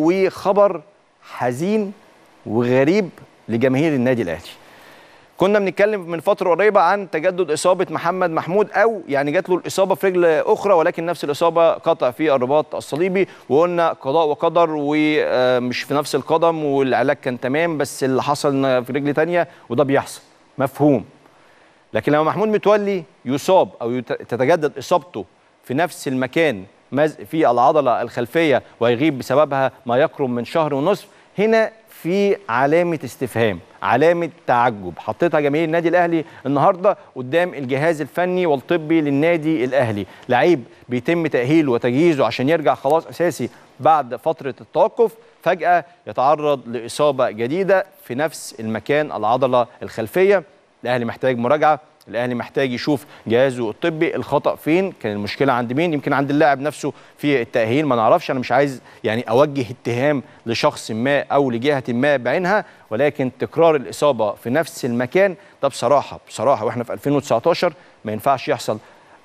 وخبر حزين وغريب لجماهير النادي الاهلي كنا بنتكلم من فتره قريبه عن تجدد اصابه محمد محمود او يعني جات له الاصابه في رجل اخرى ولكن نفس الاصابه قطع في الرباط الصليبي وقلنا قضاء وقدر ومش في نفس القدم والعلاج كان تمام بس اللي حصل في رجل ثانيه وده بيحصل مفهوم لكن لما محمود متولي يصاب او تتجدد اصابته في نفس المكان في العضلة الخلفية ويغيب بسببها ما يقرب من شهر ونصف هنا في علامة استفهام علامة تعجب حطيتها جماهير النادي الأهلي النهاردة قدام الجهاز الفني والطبي للنادي الأهلي لعيب بيتم تأهيله وتجهيزه عشان يرجع خلاص أساسي بعد فترة التوقف فجأة يتعرض لإصابة جديدة في نفس المكان العضلة الخلفية الأهلي محتاج مراجعة الاهلي محتاج يشوف جهازه الطبي الخطا فين كان المشكله عند مين يمكن عند اللاعب نفسه في التاهيل ما نعرفش انا مش عايز يعني اوجه اتهام لشخص ما او لجهه ما بعينها ولكن تكرار الاصابه في نفس المكان ده بصراحه بصراحه واحنا في 2019 ما ينفعش يحصل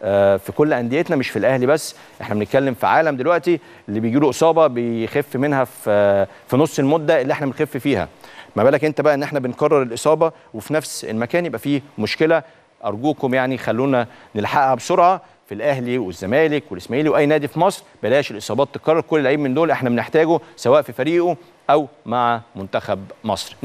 آه، في كل انديتنا مش في الاهلي بس احنا بنتكلم في عالم دلوقتي اللي بيجي له اصابه بيخف منها في في نص المده اللي احنا بنخف فيها ما بالك انت بقى ان احنا بنكرر الاصابه وفي نفس المكان يبقى فيه مشكله ارجوكم يعني خلونا نلحقها بسرعه في الاهلي والزمالك والاسماعيلي واي نادي في مصر بلاش الاصابات تكرر كل لعيب من دول احنا بنحتاجه سواء في فريقه او مع منتخب مصر